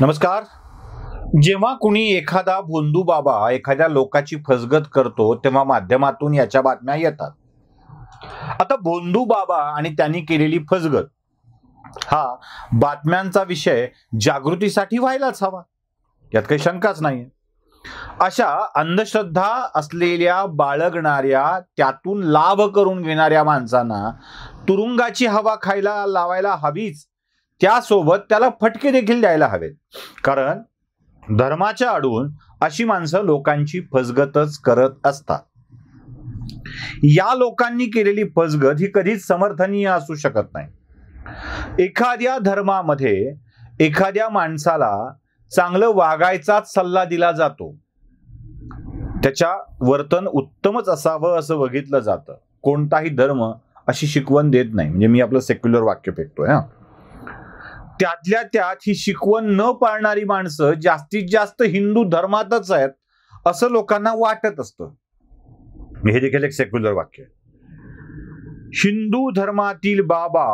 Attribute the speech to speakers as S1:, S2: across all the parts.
S1: नमस्कार जेव्हा कुणी एखादा भोंदू बाबा एखाद्या लोकाची फसगत करतो तेव्हा माध्यमातून याच्या बातम्या येतात आता भोंदू बाबा आणि त्यांनी केलेली फसगत हा बातम्यांचा विषय जागृतीसाठी व्हायलाच हवा यात काही शंकाच नाही अशा अंधश्रद्धा असलेल्या बाळगणाऱ्या त्यातून लाभ करून घेणाऱ्या माणसांना तुरुंगाची हवा खायला लावायला हवीच त्यासोबत त्याला फटके देखील द्यायला हवेत कारण धर्माच्या आडून अशी माणसं लोकांची फसगतच करत असतात या लोकांनी केलेली फसगत ही कधीच समर्थनीय असू शकत नाही एखाद्या धर्मामध्ये एखाद्या माणसाला चांगलं वागायचाच सल्ला दिला जातो त्याच्या वर्तन उत्तमच असावं असं बघितलं जातं कोणताही धर्म अशी शिकवण देत नाही म्हणजे मी आपलं सेक्युलर वाक्य फेकतोय हा त्यातल्या त्यात ही शिकवण न पाळणारी माणसं जास्तीत जास्त हिंदू धर्मातच आहेत असं लोकांना वाटत असतं हे देखील एक सेक्युलर वाक्य हिंदू धर्मातील बाबा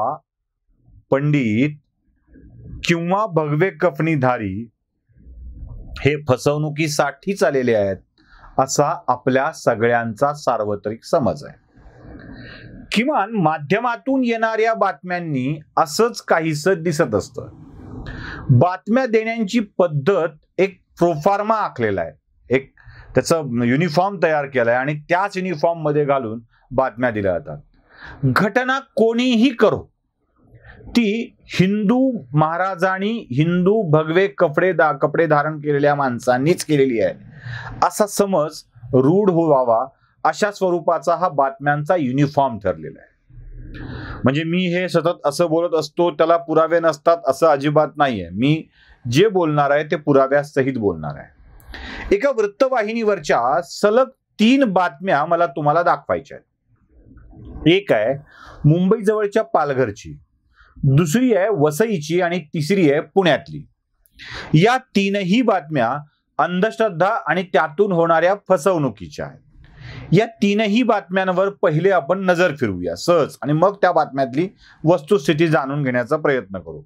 S1: पंडित किंवा भगवे कफणीधारी हे फसवणुकीसाठीच आलेले आहेत असा आपल्या सगळ्यांचा सार्वत्रिक समज आहे किमान माध्यमातून येणाऱ्या बातम्यांनी असंच काहीस दिसत असतं बातम्या देण्याची पद्धत एक प्रोफार्मा आखलेला आहे एक त्याचं युनिफॉर्म तयार केलाय आणि त्याच युनिफॉर्ममध्ये घालून बातम्या दिल्या जातात घटना कोणीही करो ती हिंदू महाराजांनी हिंदू भगवे कपडे दा कपडे धारण केलेल्या माणसांनीच केलेली आहे असा समज रूढ होवावा अशा स्वरूपाचा हा बातम्यांचा युनिफॉर्म ठरलेला आहे म्हणजे मी हे सतत असं बोलत असतो त्याला पुरावे नसतात असं अजिबात नाहीये मी जे बोलणार आहे ते पुराव्यासहित बोलणार आहे एका वृत्तवाहिनीवरच्या सलग तीन बातम्या मला तुम्हाला दाखवायच्या आहेत एक आहे मुंबई जवळच्या पालघरची दुसरी आहे वसईची आणि तिसरी आहे पुण्यातली या तीनही बातम्या अंधश्रद्धा आणि त्यातून होणाऱ्या फसवणुकीच्या आहेत या तीनही बातम्यांवर पहिले आपण नजर फिरूया सहज आणि मग त्या बातम्यातली वस्तुस्थिती जाणून घेण्याचा प्रयत्न करू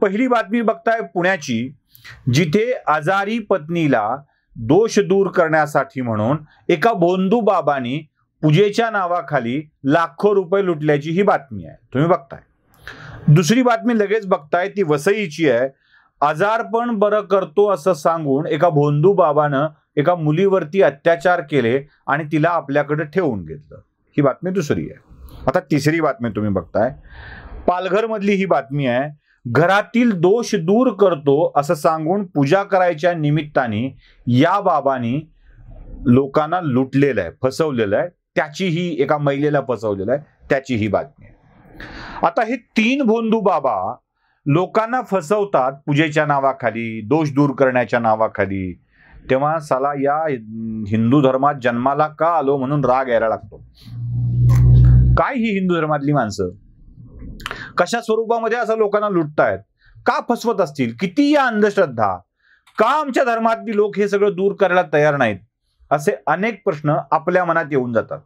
S1: पहिली बातमी बघताय पुण्याची जिथे आजारी पत्नीला दोष दूर करण्यासाठी म्हणून एका बोंधू बाबाने पूजेच्या नावाखाली लाखो रुपये लुटल्याची ही बातमी आहे तुम्ही बघताय दुसरी बातमी लगेच बघताय ती वसईची आहे आजारपण बरं करतो असं सांगून एका भोंदू बाबानं एका मुलीवरती अत्याचार केले आणि तिला आपल्याकडे ठेवून घेतलं ही बातमी दुसरी आहे आता तिसरी बातमी तुम्ही बघताय पालघरमधली ही बातमी आहे घरातील दोष दूर करतो असं सांगून पूजा करायच्या निमित्ताने या बाबांनी लोकांना लुटलेलं आहे फसवलेलं आहे त्याचीही एका महिलेला फसवलेलं आहे त्याची ही बातमी आहे आता हे तीन भोंदू बाबा लोकांना फसवतात पूजेच्या नावाखाली दोष दूर करण्याच्या नावाखाली तेव्हा साला या हिंदू धर्मात जन्माला का आलो म्हणून राग यायला लागतो काय ही हिंदू धर्मातली माणसं कशा स्वरूपामध्ये असं लोकांना लुटतायत का फसवत असतील किती या अंधश्रद्धा का आमच्या धर्मातली लोक हे सगळं दूर करायला तयार नाहीत असे अनेक प्रश्न आपल्या मनात येऊन जातात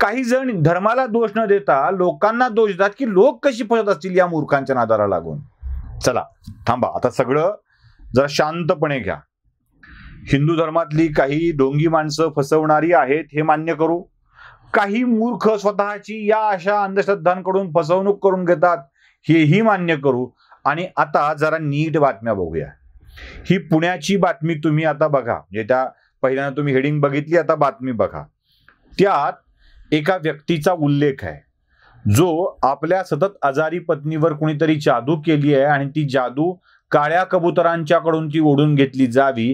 S1: काही जण धर्माला दोष न देता लोकांना दोष देतात की लोक कशी फसत असतील या मूर्खांच्या नादाला लागून चला थांबा आता सगळं जरा शांतपणे घ्या हिंदू धर्मातली काही डोंगी माणसं फसवणारी आहेत हे मान्य करू काही मूर्ख स्वतःची या अशा अंधश्रद्धांकडून फसवणूक करून घेतात हेही मान्य करू आणि आता जरा नीट बातम्या बघूया ही पुण्याची बातमी तुम्ही आता बघा म्हणजे त्या पहिल्यांदा तुम्ही हेडिंग बघितली आता बातमी बघा त्यात एका व्यक्तीचा उल्लेख आहे जो आपल्या सतत आजारी पत्नीवर कुणीतरी जादू केली आहे आणि ती जादू काळ्या कबुतरांच्याकडून ती ओढून घेतली जावी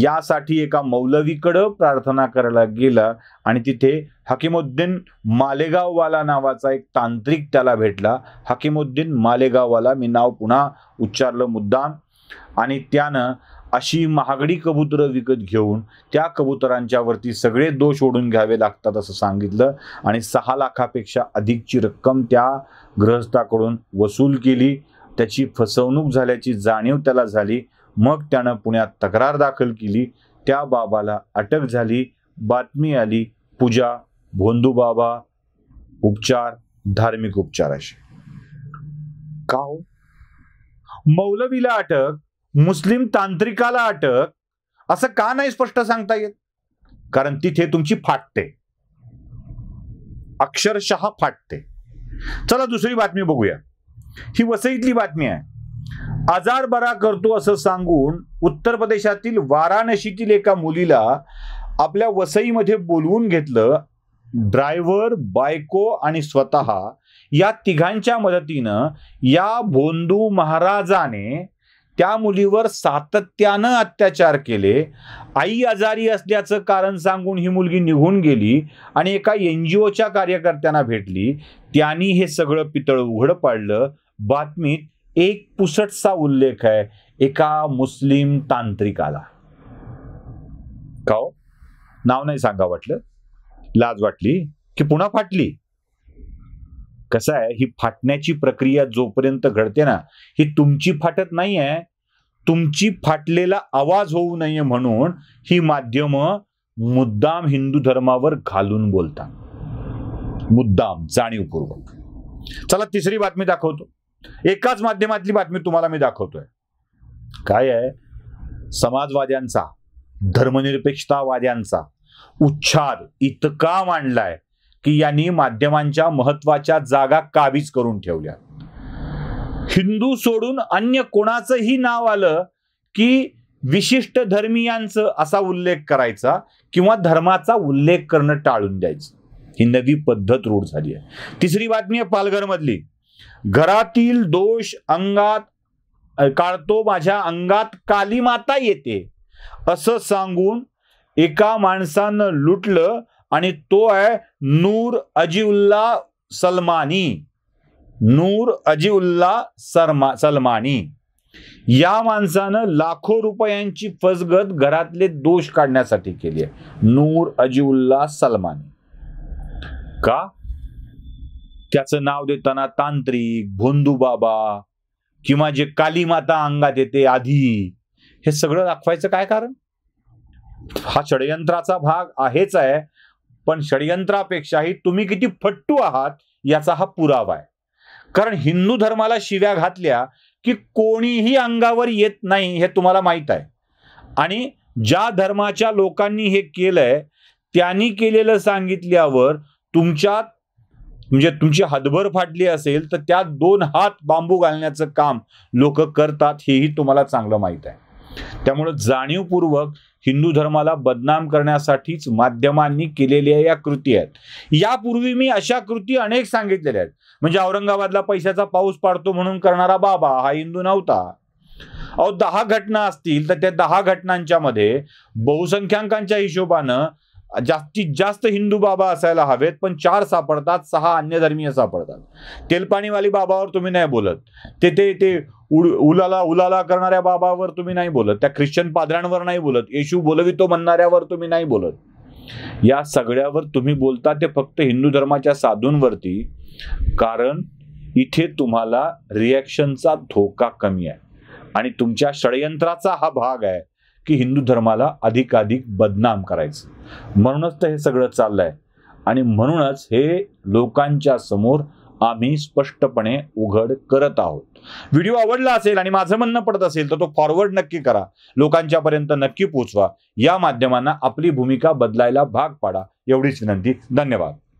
S1: यासाठी एका मौलवीकडं प्रार्थना करायला गेला आणि तिथे हकीमुद्दीन मालेगाववाला नावाचा एक तांत्रिक त्याला भेटला हकीमुद्दीन मालेगाववाला मी नाव पुन्हा उच्चारलं मुद्दाम आणि त्यानं अशी महागडी कबुतरं विकत घेऊन त्या कबुतरांच्यावरती सगळे दोष ओढून घ्यावे लागतात असं सांगितलं आणि सहा लाखापेक्षा अधिकची रक्कम त्या गृहस्थाकडून वसूल केली त्याची फसवणूक झाल्याची जाणीव त्याला झाली मग त्यानं पुण्यात तक्रार दाखल केली त्या बाबाला अटक झाली बातमी आली पूजा भोंदू बाबा उपचार धार्मिक उपचार असे का हो मौलवीला अटक मुस्लिम तांत्रिकाला अटक असं का नाही स्पष्ट सांगता येत कारण तिथे तुमची फाटते अक्षरशः फाटते चला दुसरी बातमी बघूया ही वसईतली बातमी आहे आजार बरा करतो असं सांगून उत्तर प्रदेशातील वाराणसीतील एका मुलीला आपल्या वसईमध्ये बोलवून घेतलं ड्रायव्हर बायको आणि स्वतः या तिघांच्या मदतीनं या भोंदू महाराजाने त्या मुलीवर सातत्यानं अत्याचार केले आई आजारी असल्याचं कारण सांगून ही मुलगी निघून गेली आणि एका एन जी ओच्या कार्यकर्त्यांना भेटली त्यांनी हे सगळं पितळ उघड पाडलं बातमीत एक पुसटचा उल्लेख आहे एका मुस्लिम तांत्रिकाला का हो? नाव नाही सांगा वाटलं लाज वाटली की पुन्हा फाटली कसं आहे ही फाटण्याची प्रक्रिया जोपर्यंत घडते ना ही तुमची फाटत नाही आहे तुमची फाटलेला आवाज होऊ नये म्हणून ही माध्यम मुद्दाम हिंदू धर्मावर घालून बोलतात मुद्दाम जाणीवपूर्वक चला तिसरी बातमी दाखवतो एकाच माध्यमातली बातमी तुम्हाला मी दाखवतोय काय आहे समाजवाद्यांचा धर्मनिरपेक्षतावाद्यांचा उच्छाद इतका मांडलाय की यांनी माध्यमांच्या महत्वाच्या जागा काबीज करून ठेवल्या हिंदू सोडून अन्य कोणाचंही नाव आलं की विशिष्ट धर्मियांचं असा उल्लेख करायचा किंवा धर्माचा उल्लेख करणं टाळून द्यायचं ही नवी पद्धत रूढ झाली आहे तिसरी बातमी आहे पालघरमधली घरातील दोष अंगात काढतो माझ्या अंगात काली माता येते असं सांगून एका माणसानं लुटलं आणि तो आहे नूर अजीउल्ला सलमानी नूर अजीउल्ला सलमा सलमानी या माणसानं लाखो रुपयांची फसगत घरातले दोष काढण्यासाठी केली आहे नूर अजीउल्ला सलमानी का त्याचं नाव देताना तांत्रिक भोंदू बाबा किंवा जे काली माता अंगात येते आधी हे सगळं दाखवायचं काय कारण हा षडयंत्राचा भाग आहेच आहे पण षडयंत्रापेक्षाही तुम्ही किती फट्टू आहात याचा हा पुरावा आहे कारण हिंदू धर्माला शिव्या घातल्या की कोणीही अंगावर येत नाही हे तुम्हाला माहित आहे आणि ज्या धर्माच्या लोकांनी हे केलंय त्यांनी केलेलं सांगितल्यावर तुमच्यात म्हणजे तुमची हातभर फाटली असेल तर त्यात दोन हात बांबू घालण्याचं काम लोक करतात हेही तुम्हाला चांगलं माहीत आहे त्यामुळं जाणीवपूर्वक हिंदू धर्माला बदनाम करण्यासाठीच माध्यमांनी केलेल्या या कृती आहेत यापूर्वी मी अशा कृती अनेक सांगितलेल्या आहेत म्हणजे औरंगाबादला पैशाचा पाऊस पाडतो म्हणून करणारा बाबा हा हिंदू नव्हता अहो दहा घटना असतील तर त्या दहा घटनांच्या मध्ये बहुसंख्याकांच्या हिशोबानं जास्तीत जास्त हिंदू बाबा असायला हवेत पण चार सापडतात सहा अन्य धर्मीय सापडतात तेलपाणीवाली बाबावर तुम्ही नाही बोलत ते ते ते उड उलाला उलाला करणाऱ्या बाबावर तुम्ही नाही बोलत त्या ख्रिश्चन पादरांवर नाही बोलत येशू बोलवितो म्हणणाऱ्यावर तुम्ही नाही बोलत या सगळ्यावर तुम्ही बोलता ते फक्त हिंदू धर्माच्या साधूंवरती कारण इथे तुम्हाला रिॲक्शनचा धोका कमी आहे आणि तुमच्या षडयंत्राचा हा भाग आहे की हिंदू धर्माला अधिकाधिक बदनाम करायचं म्हणूनच तर हे सगळं चाललंय आणि म्हणूनच हे लोकांच्या समोर आम्ही स्पष्टपणे उघड करत आहोत व्हिडिओ आवडला असेल आणि माझं म्हणणं पडत असेल तर तो फॉरवर्ड नक्की करा लोकांच्या पर्यंत नक्की पोचवा या माध्यमांना आपली भूमिका बदलायला भाग पाडा एवढीच विनंती धन्यवाद